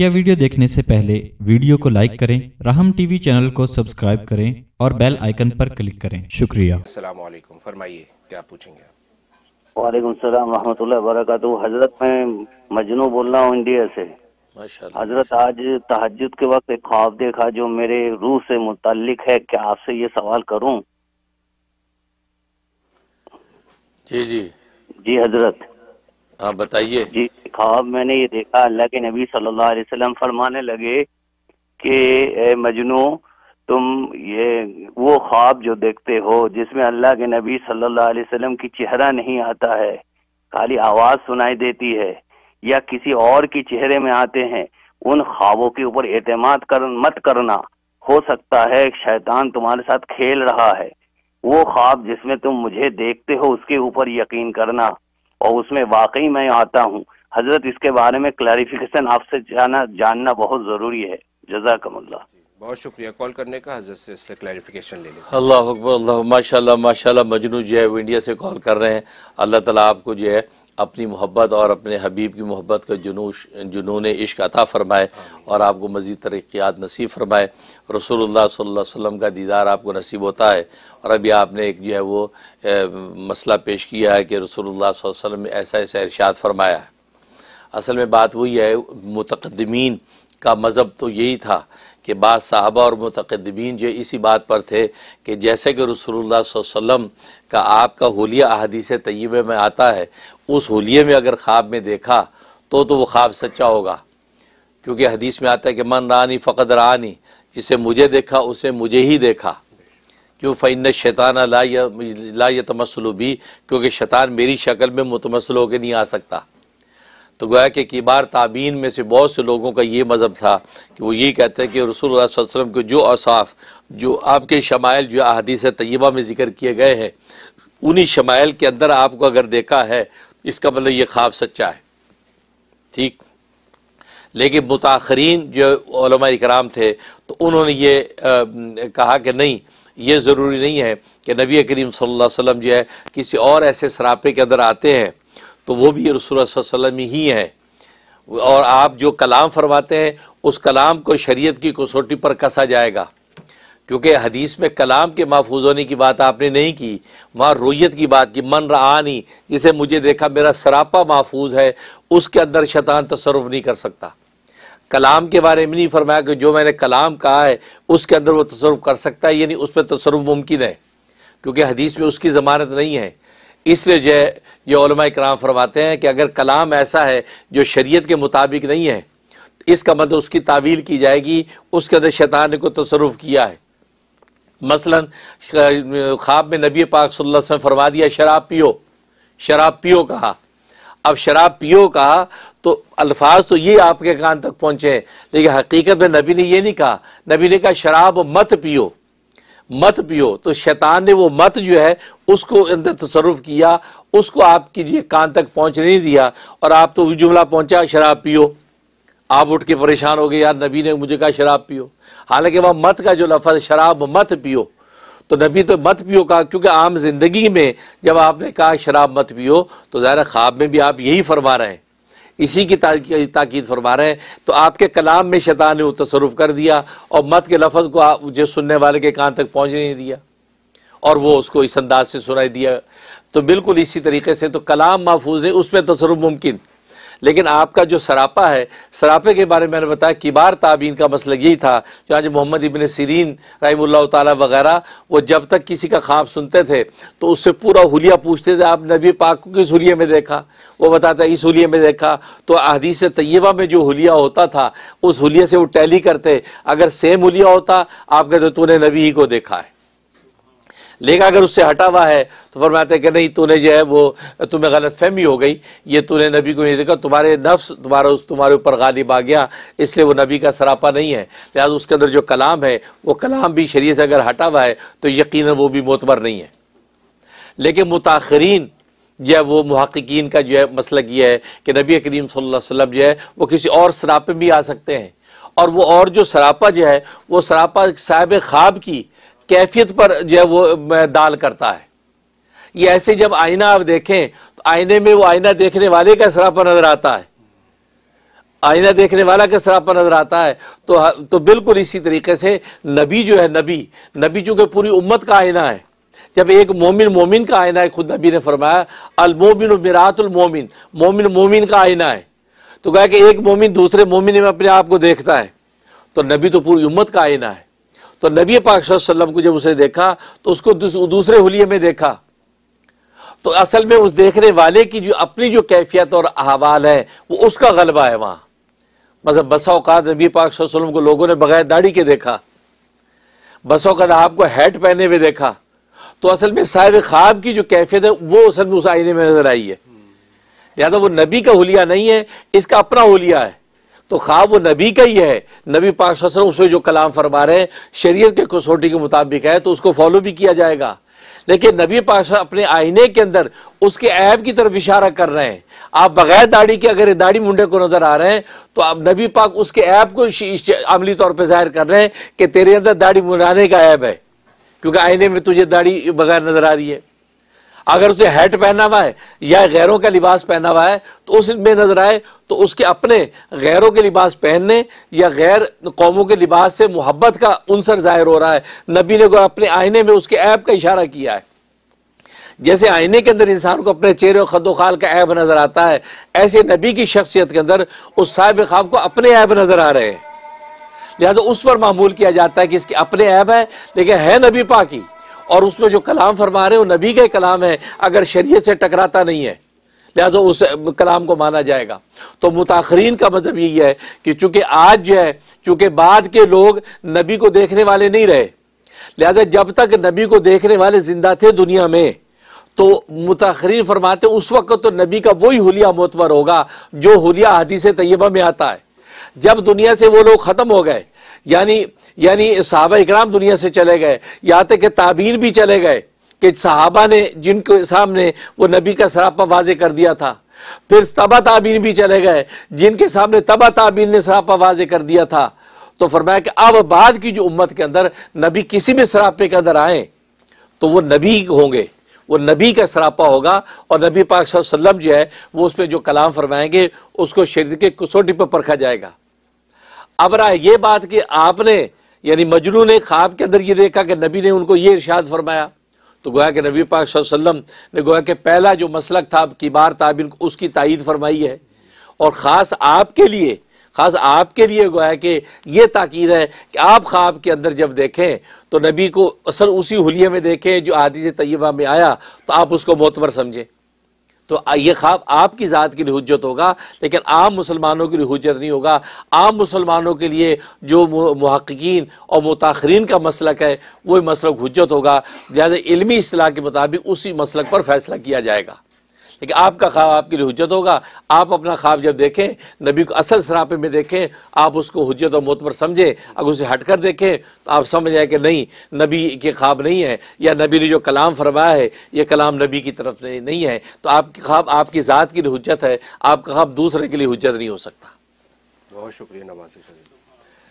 मुख्य वीडियो देखने से पहले वीडियो को लाइक करें राहम टीवी चैनल को सब्सक्राइब करें और बेल आइकन पर क्लिक करें शुक्रिया असलम फरमाइए क्या पूछेंगे वालेकुम सलाम रहमतुल्लाह वरकत हजरत मैं मजनू बोल रहा हूँ इंडिया से हजरत आज तहजद के वक्त एक ख्वाब देखा जो मेरे रूह से मुतल है क्या आपसे ये सवाल करूँ जी जी जी हजरत आप बताइए जी ख्वाब हाँ, मैंने ये देखा अल्लाह के नबी सल्लल्लाहु अलैहि वसल्लम फरमाने लगे कि मजनू तुम ये वो ख्वाब जो देखते हो जिसमें अल्लाह के नबी सल्लल्लाहु अलैहि वसल्लम की चेहरा नहीं आता है खाली आवाज़ सुनाई देती है या किसी और के चेहरे में आते हैं उन ख्वाबों के ऊपर एतमाद कर मत करना हो सकता है शैतान तुम्हारे साथ खेल रहा है वो ख्वाब जिसमें तुम मुझे देखते हो उसके ऊपर यकीन करना और उसमें वाकई मैं आता हूँ हजरत इसके बारे में क्लैरिफिकेशन आपसे जाना जानना बहुत ज़रूरी है जजाकमल्ला बहुत शुक्रिया कॉल करने का हजरत से इससे क्लैरिफिकेशन ले लें अल्लाह अल्लाह माशाल्लाह माशाल्लाह मजनू जो है वो इंडिया से कॉल कर रहे हैं अल्लाह ताला आपको जो है अपनी मोहब्बत और अपने हबीब की मोहब्बत का जुनूश जुनून इश्क अता फ़रमाए और आपको मज़ीद तरक्यात नसीब फ़रमाए रसोल्ला वसम का दीदार आपको नसीब होता है और अभी आपने एक जो है वो ए, मसला पेश किया है कि रसोल्ला वसम ने ऐसा ऐसा इर्शाद फरमाया है असल में बात वही है मतकदमीन का मज़हब तो यही था कि बाद साहबा और मतकदमीन जो इसी बात पर थे कि जैसे कि रसोल्ला वसम का आपका होलिया अहदीस तयब में आता है उस होलिये में अगर ख्वाब में देखा तो तो वो ख्वाब सच्चा होगा क्योंकि हदीस में आता है कि मन रानी फ़कत रानी जिसे मुझे देखा उसे मुझे ही देखा क्यों फ़ैन शैतान ला या ला या तमसल भी क्योंकि शैतान मेरी शक्ल में मुतमसल होकर नहीं आ सकता तो गोया कि किबार ताबीन में से बहुत से लोगों का ये मज़हब था कि वो यही कहते हैं कि रसूल वसम के जो असाफ़ जो आपके शमाइल जो अदीस तयबा में ज़िक्र किए गए हैं उन्हीं शमाइल के अंदर आपको अगर देखा है इसका मतलब ये ख्वाब सच्चा है ठीक लेकिन मुताखरीन जो इकराम थे तो उन्होंने ये आ, कहा कि नहीं ये ज़रूरी नहीं है कि नबी करीम सल्लल्लाहु अलैहि वसल्लम जो है किसी और ऐसे सरापे के अंदर आते हैं तो वो भी रसूल वसल्लम ही हैं और आप जो कलाम फरमाते हैं उस कलाम को शरीयत की कसौटी पर कसा जाएगा क्योंकि हदीस में कलाम के महफूज होने की बात आपने नहीं की वहाँ रोइत की बात की मन रानी जिसे मुझे देखा मेरा सरापा महफूज है उसके अंदर शैतान तसरफ नहीं कर सकता कलाम के बारे में नहीं फरमाया कि जो मैंने कलाम कहा है उसके अंदर वो तसरफ कर सकता है यानी उस पर तसरफ मुमकिन है क्योंकि हदीस में उसकी ज़मानत नहीं है इसलिए जो ये कराम फरमाते हैं कि अगर कलाम ऐसा है जो शरीयत के मुताबिक नहीं है तो इसका मतलब उसकी तावील की जाएगी उसके अंदर शैतान ने को तसरफ किया है मसलन ख्वाब में नबी पाक सल्लल्लाहु अलैहि वसल्लम फरमा दिया शराब पियो शराब पियो कहा अब शराब पियो कहा तो अल्फाज तो ये आपके कान तक पहुँचे हैं लेकिन हकीकत में नबी ने ये नहीं कहा नबी ने कहा शराब मत पियो मत पियो तो शैतान ने वो मत जो है उसको अंदर तसरफ किया उसको आपकी कान तक पहुँच नहीं दिया और आप तो जुमला पहुँचा शराब पियो आप उठ के परेशान हो गए यार नबी ने मुझे कहा शराब पियो हालांकि वह मत का जो लफज शराब मत पियो तो नबी तो मत पियो कहा क्योंकि आम जिंदगी में जब आपने कहा शराब मत पियो तो ज़ाहिर ख्वाब में भी आप यही फरमा रहे हैं इसी की ताकीद फरमा रहे हैं तो आपके कलाम में शैतान ने वो कर दिया और मत के लफज को आप जो सुनने वाले के कान तक पहुँच नहीं दिया और वो उसको इस अंदाज से सुनाई दिया तो बिल्कुल इसी तरीके से तो कलाम महफूज नहीं उसमें तसरुफ मुमकिन लेकिन आपका जो सरापा है सरापे के बारे में मैंने बताया किबार ताबीन का मसला यही था जो आज मोहम्मद इबन सरीन रहीमल्ला वगैरह वो जब तक किसी का ख्वाब सुनते थे तो उससे पूरा हुलिया पूछते थे आप नबी पाक को किस हुलिया में देखा वो बताता इस हुलिया में देखा तो अहदीस तय्यबा में जो हुलिया होता था उस हुलिया से वो टैली करते अगर सेम हुलिया होता आप कहते तूने नबी ही को देखा है लेकिन अगर उससे हटा हुआ है तो फरमाते हैं कि नहीं तूने जो है वो तुम्हें गलत फहमी हो गई ये तूने नबी को नहीं देखा तुम्हारे नफ्स तुम्हारा उस तुम्हारे ऊपर गालिब आ गया इसलिए वो नबी का सरापा नहीं है लिहाजा उसके अंदर जो कलाम है वो कलाम भी शरीय से अगर हटा हुआ है तो यकीन वो भी मोतबर नहीं है लेकिन मुताखरीन जो है वो महक्कीन का जो है मसला ये है कि नबी करीम वसल्लम जो है वो किसी और सरापे भी आ सकते हैं और वो और जो सरापा जो है वो सरापा साहब ख्वाब की कैफियत पर जो है वो दाल करता है ये ऐसे जब आईना आप देखें तो आईने में वो आईना देखने वाले का सरापा नजर आता है आईना देखने वाला का सरापा नजर आता है तो तो बिल्कुल इसी तरीके से नबी जो है नबी नबी चूंकि पूरी उम्मत का आईना है जब एक मोमिन मोमिन का आईना है खुद नबी ने फरमाया अलमोमिन मिरातुलमोमिन मोमिन मोमिन का आईना है तो कहा कि एक मोमिन दूसरे मोमिन में अपने आप को देखता है तो नबी तो पूरी उम्मत का आईना है तो नबी पाक को जब उसने देखा तो उसको दूसरे हुलिये में देखा तो असल में उस देखने वाले की जो अपनी जो कैफियत और अहवाल है वो उसका गलबा है वहां मतलब बसा औकात नबी पाक सल्लम को लोगों ने बगैर दाढ़ी के देखा बसों का आपको हैट पहने हुए देखा तो असल में साहिब ख्वाब की जो कैफियत है वो असल में उस आईने में नजर आई है लिहाजा तो वो नबी का हुलिया नहीं है इसका अपना हुलिया है तो ख्वाब वो नबी का ही है नबी पाक सल्लल्लाहु अलैहि वसल्लम जो कलाम फरमा रहे हैं शरीयत के कसौटी के मुताबिक है तो उसको फॉलो भी किया जाएगा लेकिन नबी पाक अपने आईने के अंदर उसके ऐब की तरफ इशारा कर रहे हैं आप बगैर दाढ़ी के अगर दाढ़ी मुंडे को नजर आ रहे हैं तो आप नबी पाक उसके ऐब को अमली तौर पर जाहिर कर रहे हैं कि तेरे अंदर दाढ़ी मुंडाने का ऐब है क्योंकि आईने में तुझे दाढ़ी बगैर नजर आ रही है अगर उसे हैट पहना हुआ है या गैरों का लिबास पहना हुआ है तो उसमें नजर आए तो उसके अपने गैरों के लिबास पहनने या गैर कौमों के लिबास से मोहब्बत का उनसर ज़ाहिर हो रहा है नबी ने अपने आईने में उसके ऐप का इशारा किया है जैसे आईने के अंदर इंसान को अपने चेहरे और खदोखाल का ऐब नज़र आता है ऐसे नबी की शख्सियत के अंदर उस साहिब खाब को अपने ऐब नज़र आ रहे हैं लिहाजा उस पर मामूल किया जाता है कि इसके अपने ऐब है लेकिन है नबी पाकि और उसमें जो कलाम फरमा रहे हो नबी का कलाम है अगर शरीय से टकराता नहीं है लिहाजा उस कलाम को माना जाएगा तो मुताखरीन का मतलब यही है कि चूंकि आज जो है चूंकि बाद के लोग नबी को देखने वाले नहीं रहे लिहाजा जब तक नबी को देखने वाले जिंदा थे दुनिया में तो मुताखरीन फरमाते उस वक्त तो नबी का वही हुलिया मोतबर होगा जो हुलिया हदीस तयबा में आता है जब दुनिया से वो लोग ख़त्म हो गए यानी यानी सहाबा इकराम दुनिया से चले गए यहाँ तक तो कि ताबीन भी चले गए कि सहाबा ने जिनके सामने वो नबी का सरापा वाज कर दिया था फिर तबा ताबीन भी चले गए जिनके सामने तबा ताबीन ने सरापा वाजे कर दिया था तो फरमाया कि अब बाद की जो उम्मत के अंदर नबी किसी भी सरापे के अंदर आए तो वो नबी होंगे वो नबी का सरापा होगा और नबी पाक वसल्लम जो है वो उस पर जो कलाम फरमाएंगे उसको शरीर के कसौटी पर परखा जाएगा अब रहा ये बात कि आपने यानी मजनू ने ख्वाब के अंदर ये देखा कि नबी ने उनको ये इर्शाद फरमाया तो गोया कि नबी पाक वसल्लम ने गोया कि पहला जो मसलक था किबार ताबिन उसकी तइद फरमाई है और ख़ास आपके लिए ख़ास आपके लिए गोया कि ये ताकीद है कि आप ख्वाब के अंदर जब देखें तो नबी को असल उसी हुलिये में देखें जो आदि तैयबा में आया तो आप उसको मोतबर समझें तो ये ख्वाब आपकी ज़ात के लिए हजत होगा लेकिन आम मुसलमानों के लिए हजत नहीं होगा आम मुसलमानों के लिए जो महक्कीन और मुताखरीन का मसलक है वही मसलक हजत होगा लिहाजा इलमी असलाह के मुताबिक उसी मसलक पर फैसला किया जाएगा लेकिन आपका ख्वाब आपके लिए हजत होगा आप अपना ख्वाब जब देखें नबी को असल सरापे में देखें आप उसको हजत और मोतबर समझें अगर उसे हट कर देखें तो आप समझ आए कि नहीं नबी के ख्वाब नहीं है या नबी ने जो कलाम फरमाया है ये कलाम नबी की तरफ से नहीं है तो आपके ख्वाब आपकी ज़ात के लिए हजत है आपका ख्वाब दूसरे के लिए हजत नहीं हो सकता बहुत शुक्रिया नवाज शरीफ